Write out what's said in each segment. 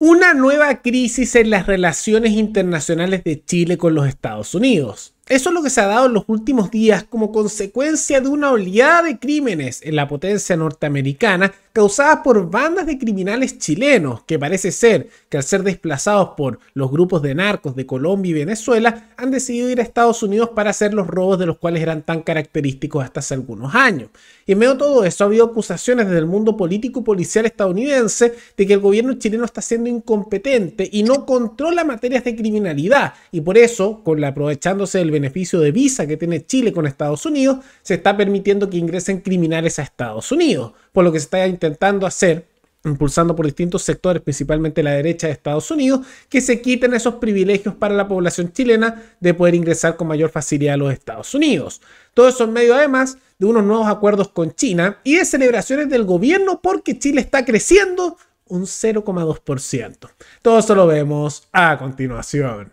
una nueva crisis en las relaciones internacionales de Chile con los Estados Unidos. Eso es lo que se ha dado en los últimos días como consecuencia de una oleada de crímenes en la potencia norteamericana causadas por bandas de criminales chilenos, que parece ser que al ser desplazados por los grupos de narcos de Colombia y Venezuela, han decidido ir a Estados Unidos para hacer los robos de los cuales eran tan característicos hasta hace algunos años. Y en medio de todo eso ha habido acusaciones desde el mundo político y policial estadounidense de que el gobierno chileno está siendo incompetente y no controla materias de criminalidad. Y por eso, aprovechándose del beneficio de visa que tiene Chile con Estados Unidos, se está permitiendo que ingresen criminales a Estados Unidos lo que se está intentando hacer impulsando por distintos sectores, principalmente la derecha de Estados Unidos, que se quiten esos privilegios para la población chilena de poder ingresar con mayor facilidad a los Estados Unidos. Todo eso en medio además de unos nuevos acuerdos con China y de celebraciones del gobierno porque Chile está creciendo un 0,2%. Todo eso lo vemos a continuación.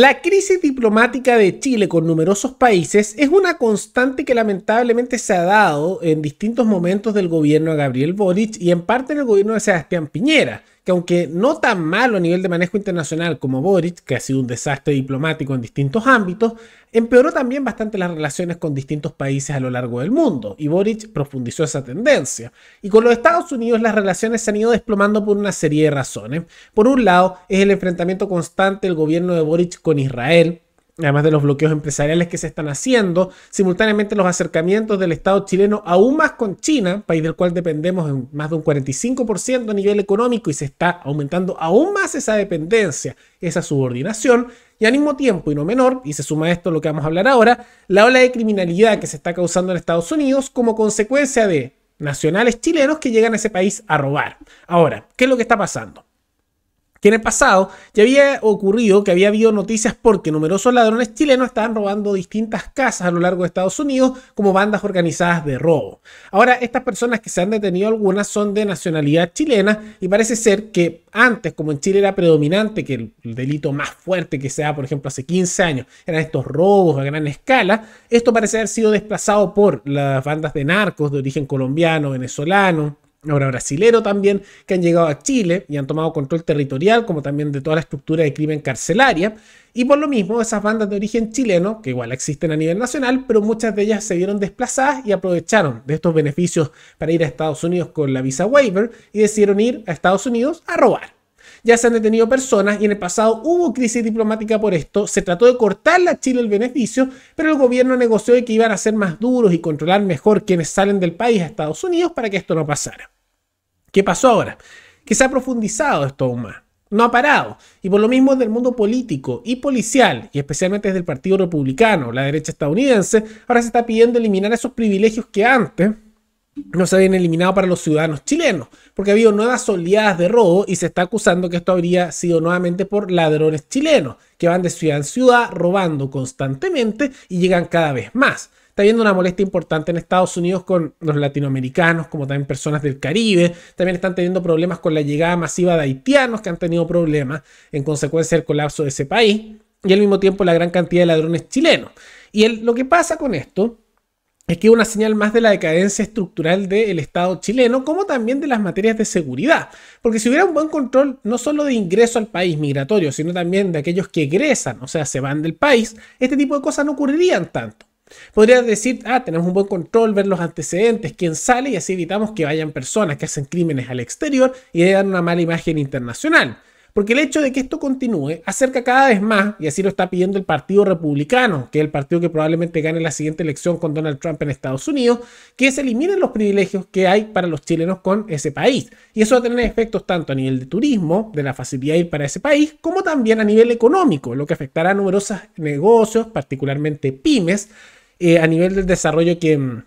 La crisis diplomática de Chile con numerosos países es una constante que lamentablemente se ha dado en distintos momentos del gobierno de Gabriel Boric y en parte en el gobierno de Sebastián Piñera, que aunque no tan malo a nivel de manejo internacional como Boric, que ha sido un desastre diplomático en distintos ámbitos, empeoró también bastante las relaciones con distintos países a lo largo del mundo, y Boric profundizó esa tendencia. Y con los Estados Unidos las relaciones se han ido desplomando por una serie de razones. Por un lado, es el enfrentamiento constante del gobierno de Boric con Israel, además de los bloqueos empresariales que se están haciendo, simultáneamente los acercamientos del Estado chileno aún más con China, país del cual dependemos en más de un 45% a nivel económico y se está aumentando aún más esa dependencia, esa subordinación, y al mismo tiempo, y no menor, y se suma a esto lo que vamos a hablar ahora, la ola de criminalidad que se está causando en Estados Unidos como consecuencia de nacionales chilenos que llegan a ese país a robar. Ahora, ¿qué es lo que está pasando? que en el pasado ya había ocurrido que había habido noticias porque numerosos ladrones chilenos estaban robando distintas casas a lo largo de Estados Unidos como bandas organizadas de robo. Ahora, estas personas que se han detenido algunas son de nacionalidad chilena y parece ser que antes, como en Chile era predominante, que el delito más fuerte que se da, por ejemplo, hace 15 años, eran estos robos a gran escala, esto parece haber sido desplazado por las bandas de narcos de origen colombiano, venezolano, ahora brasilero también, que han llegado a Chile y han tomado control territorial, como también de toda la estructura de crimen carcelaria. Y por lo mismo, esas bandas de origen chileno, que igual existen a nivel nacional, pero muchas de ellas se vieron desplazadas y aprovecharon de estos beneficios para ir a Estados Unidos con la visa waiver y decidieron ir a Estados Unidos a robar. Ya se han detenido personas y en el pasado hubo crisis diplomática por esto. Se trató de cortarle a Chile el beneficio, pero el gobierno negoció de que iban a ser más duros y controlar mejor quienes salen del país a Estados Unidos para que esto no pasara. ¿Qué pasó ahora? Que se ha profundizado esto aún más. No ha parado. Y por lo mismo del mundo político y policial, y especialmente desde el Partido Republicano, la derecha estadounidense, ahora se está pidiendo eliminar esos privilegios que antes no se habían eliminado para los ciudadanos chilenos, porque ha habido nuevas oleadas de robo y se está acusando que esto habría sido nuevamente por ladrones chilenos, que van de ciudad en ciudad robando constantemente y llegan cada vez más está habiendo una molestia importante en Estados Unidos con los latinoamericanos, como también personas del Caribe. También están teniendo problemas con la llegada masiva de haitianos que han tenido problemas en consecuencia del colapso de ese país. Y al mismo tiempo la gran cantidad de ladrones chilenos. Y lo que pasa con esto es que es una señal más de la decadencia estructural del Estado chileno, como también de las materias de seguridad. Porque si hubiera un buen control no solo de ingreso al país migratorio, sino también de aquellos que egresan, o sea, se van del país, este tipo de cosas no ocurrirían tanto. Podría decir, ah, tenemos un buen control, ver los antecedentes, quién sale y así evitamos que vayan personas que hacen crímenes al exterior y dan una mala imagen internacional. Porque el hecho de que esto continúe acerca cada vez más, y así lo está pidiendo el Partido Republicano, que es el partido que probablemente gane la siguiente elección con Donald Trump en Estados Unidos, que se eliminen los privilegios que hay para los chilenos con ese país. Y eso va a tener efectos tanto a nivel de turismo, de la facilidad de ir para ese país, como también a nivel económico, lo que afectará a numerosos negocios, particularmente pymes eh, a nivel del desarrollo que, mm,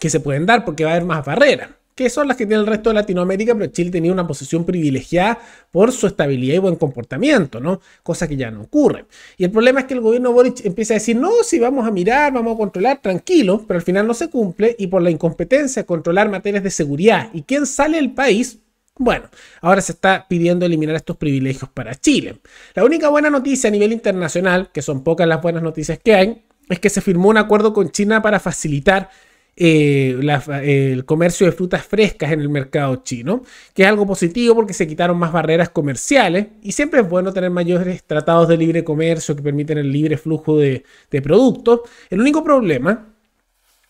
que se pueden dar, porque va a haber más barreras que son las que tiene el resto de Latinoamérica, pero Chile tenía una posición privilegiada por su estabilidad y buen comportamiento, ¿no? Cosa que ya no ocurre. Y el problema es que el gobierno Boric empieza a decir, no, si vamos a mirar, vamos a controlar, tranquilo, pero al final no se cumple y por la incompetencia de controlar materias de seguridad y quién sale del país, bueno, ahora se está pidiendo eliminar estos privilegios para Chile. La única buena noticia a nivel internacional, que son pocas las buenas noticias que hay, es que se firmó un acuerdo con China para facilitar eh, el comercio de frutas frescas en el mercado chino, que es algo positivo porque se quitaron más barreras comerciales y siempre es bueno tener mayores tratados de libre comercio que permiten el libre flujo de productos. El único problema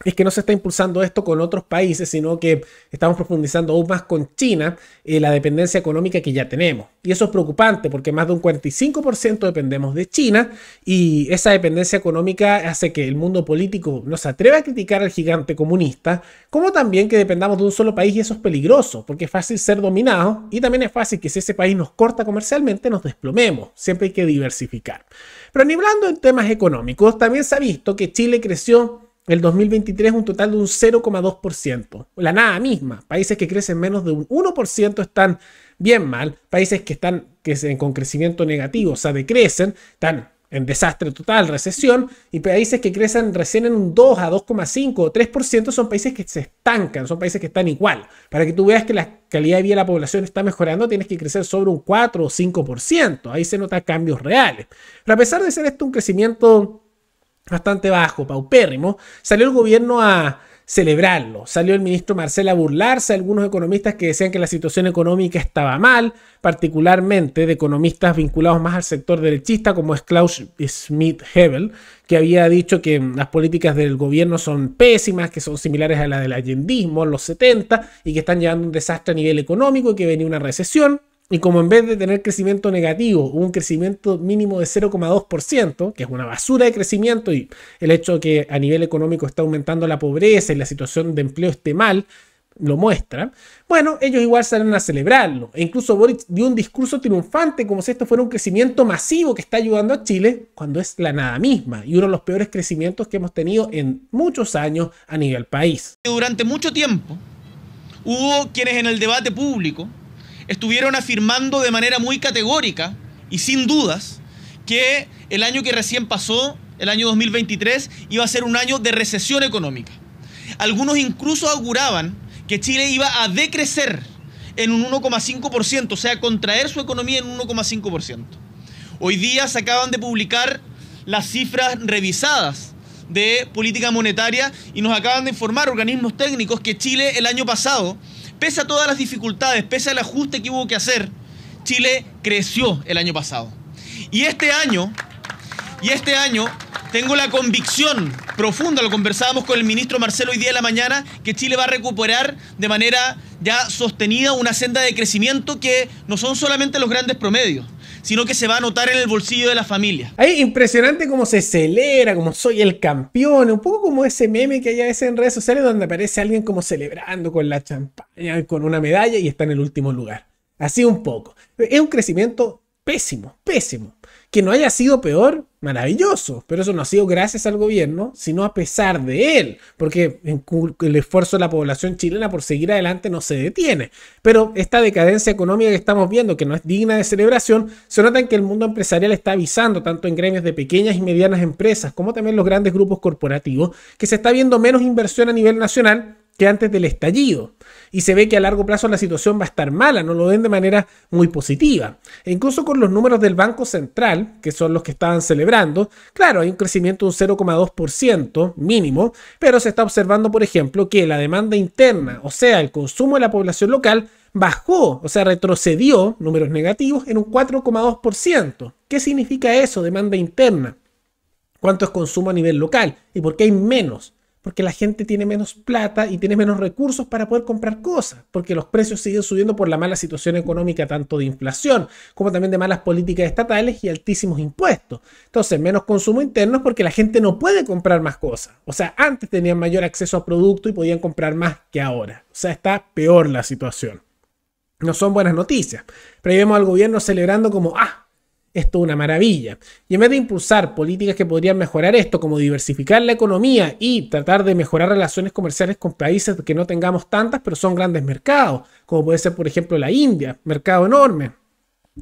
es que no se está impulsando esto con otros países, sino que estamos profundizando aún más con China eh, la dependencia económica que ya tenemos. Y eso es preocupante porque más de un 45% dependemos de China y esa dependencia económica hace que el mundo político no se atreva a criticar al gigante comunista, como también que dependamos de un solo país y eso es peligroso porque es fácil ser dominado y también es fácil que si ese país nos corta comercialmente nos desplomemos. Siempre hay que diversificar. Pero ni hablando en temas económicos, también se ha visto que Chile creció el 2023 un total de un 0,2%. La nada misma. Países que crecen menos de un 1% están bien mal. Países que están que con crecimiento negativo, o sea, decrecen, están en desastre total, recesión. Y países que crecen recién en un 2 a 2,5 o 3% son países que se estancan, son países que están igual. Para que tú veas que la calidad de vida de la población está mejorando, tienes que crecer sobre un 4 o 5%. Ahí se notan cambios reales. Pero a pesar de ser esto un crecimiento bastante bajo, paupérrimo, salió el gobierno a celebrarlo. Salió el ministro Marcela a burlarse algunos economistas que decían que la situación económica estaba mal, particularmente de economistas vinculados más al sector derechista, como es Klaus Schmidt-Hebel, que había dicho que las políticas del gobierno son pésimas, que son similares a las del allendismo en los 70 y que están llevando un desastre a nivel económico y que venía una recesión. Y como en vez de tener crecimiento negativo, hubo un crecimiento mínimo de 0,2%, que es una basura de crecimiento y el hecho de que a nivel económico está aumentando la pobreza y la situación de empleo esté mal, lo muestra. Bueno, ellos igual salen a celebrarlo. E incluso Boric dio un discurso triunfante como si esto fuera un crecimiento masivo que está ayudando a Chile cuando es la nada misma y uno de los peores crecimientos que hemos tenido en muchos años a nivel país. Durante mucho tiempo hubo quienes en el debate público estuvieron afirmando de manera muy categórica y sin dudas que el año que recién pasó, el año 2023, iba a ser un año de recesión económica. Algunos incluso auguraban que Chile iba a decrecer en un 1,5%, o sea, contraer su economía en un 1,5%. Hoy día se acaban de publicar las cifras revisadas de política monetaria y nos acaban de informar organismos técnicos que Chile el año pasado pese a todas las dificultades, pese al ajuste que hubo que hacer, Chile creció el año pasado. Y este año, y este año tengo la convicción profunda, lo conversábamos con el ministro Marcelo hoy día de la mañana, que Chile va a recuperar de manera ya sostenida una senda de crecimiento que no son solamente los grandes promedios, sino que se va a notar en el bolsillo de la familia. es impresionante cómo se celebra, como soy el campeón, un poco como ese meme que hay a veces en redes sociales donde aparece alguien como celebrando con la champaña, con una medalla y está en el último lugar. Así un poco. Es un crecimiento pésimo, pésimo. Que no haya sido peor, maravilloso, pero eso no ha sido gracias al gobierno, sino a pesar de él, porque el esfuerzo de la población chilena por seguir adelante no se detiene. Pero esta decadencia económica que estamos viendo, que no es digna de celebración, se nota en que el mundo empresarial está avisando, tanto en gremios de pequeñas y medianas empresas, como también los grandes grupos corporativos, que se está viendo menos inversión a nivel nacional antes del estallido. Y se ve que a largo plazo la situación va a estar mala, no lo ven de manera muy positiva. E incluso con los números del Banco Central, que son los que estaban celebrando, claro, hay un crecimiento de un 0,2% mínimo, pero se está observando, por ejemplo, que la demanda interna, o sea, el consumo de la población local, bajó, o sea, retrocedió, números negativos, en un 4,2%. ¿Qué significa eso, demanda interna? ¿Cuánto es consumo a nivel local? ¿Y por qué hay menos? porque la gente tiene menos plata y tiene menos recursos para poder comprar cosas, porque los precios siguen subiendo por la mala situación económica, tanto de inflación como también de malas políticas estatales y altísimos impuestos. Entonces, menos consumo interno es porque la gente no puede comprar más cosas. O sea, antes tenían mayor acceso a producto y podían comprar más que ahora. O sea, está peor la situación. No son buenas noticias. Pero ahí vemos al gobierno celebrando como, ah, esto es una maravilla. Y en vez de impulsar políticas que podrían mejorar esto, como diversificar la economía y tratar de mejorar relaciones comerciales con países que no tengamos tantas, pero son grandes mercados, como puede ser, por ejemplo, la India, mercado enorme,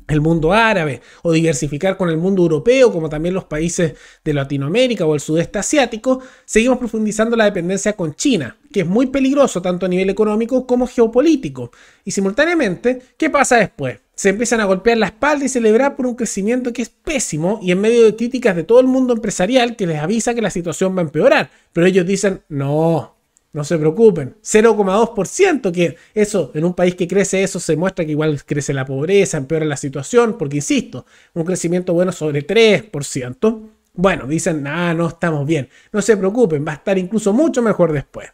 el mundo árabe, o diversificar con el mundo europeo, como también los países de Latinoamérica o el sudeste asiático, seguimos profundizando la dependencia con China, que es muy peligroso tanto a nivel económico como geopolítico. Y simultáneamente, ¿qué pasa después? se empiezan a golpear la espalda y celebrar por un crecimiento que es pésimo y en medio de críticas de todo el mundo empresarial que les avisa que la situación va a empeorar. Pero ellos dicen, no, no se preocupen, 0,2%, que eso, en un país que crece eso, se muestra que igual crece la pobreza, empeora la situación, porque insisto, un crecimiento bueno sobre 3%. Bueno, dicen, no, no estamos bien, no se preocupen, va a estar incluso mucho mejor después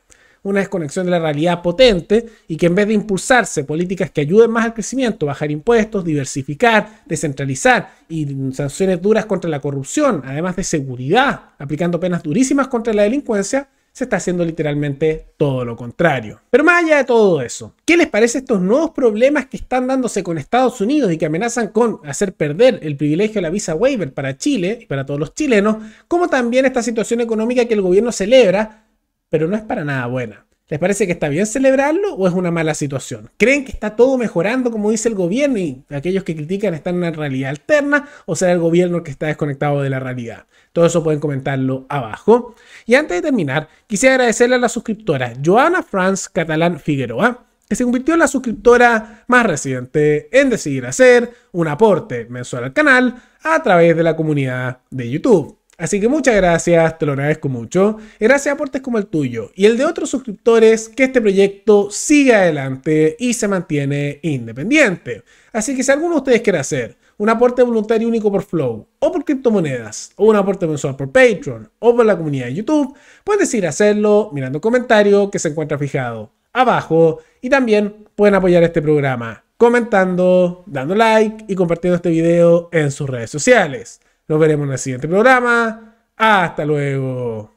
una desconexión de la realidad potente y que en vez de impulsarse políticas que ayuden más al crecimiento, bajar impuestos, diversificar, descentralizar y sanciones duras contra la corrupción, además de seguridad, aplicando penas durísimas contra la delincuencia, se está haciendo literalmente todo lo contrario. Pero más allá de todo eso, ¿qué les parece estos nuevos problemas que están dándose con Estados Unidos y que amenazan con hacer perder el privilegio de la visa waiver para Chile y para todos los chilenos, como también esta situación económica que el gobierno celebra pero no es para nada buena. ¿Les parece que está bien celebrarlo o es una mala situación? ¿Creen que está todo mejorando como dice el gobierno y aquellos que critican están en una realidad alterna o será el gobierno el que está desconectado de la realidad? Todo eso pueden comentarlo abajo. Y antes de terminar, quisiera agradecerle a la suscriptora Joana Franz Catalán Figueroa que se convirtió en la suscriptora más reciente en decidir hacer un aporte mensual al canal a través de la comunidad de YouTube. Así que muchas gracias, te lo agradezco mucho. Gracias a aportes como el tuyo y el de otros suscriptores que este proyecto siga adelante y se mantiene independiente. Así que si alguno de ustedes quiere hacer un aporte voluntario único por Flow o por criptomonedas o un aporte mensual por Patreon o por la comunidad de YouTube, puedes ir a hacerlo mirando el comentario que se encuentra fijado abajo y también pueden apoyar este programa comentando, dando like y compartiendo este video en sus redes sociales. Nos veremos en el siguiente programa. Hasta luego.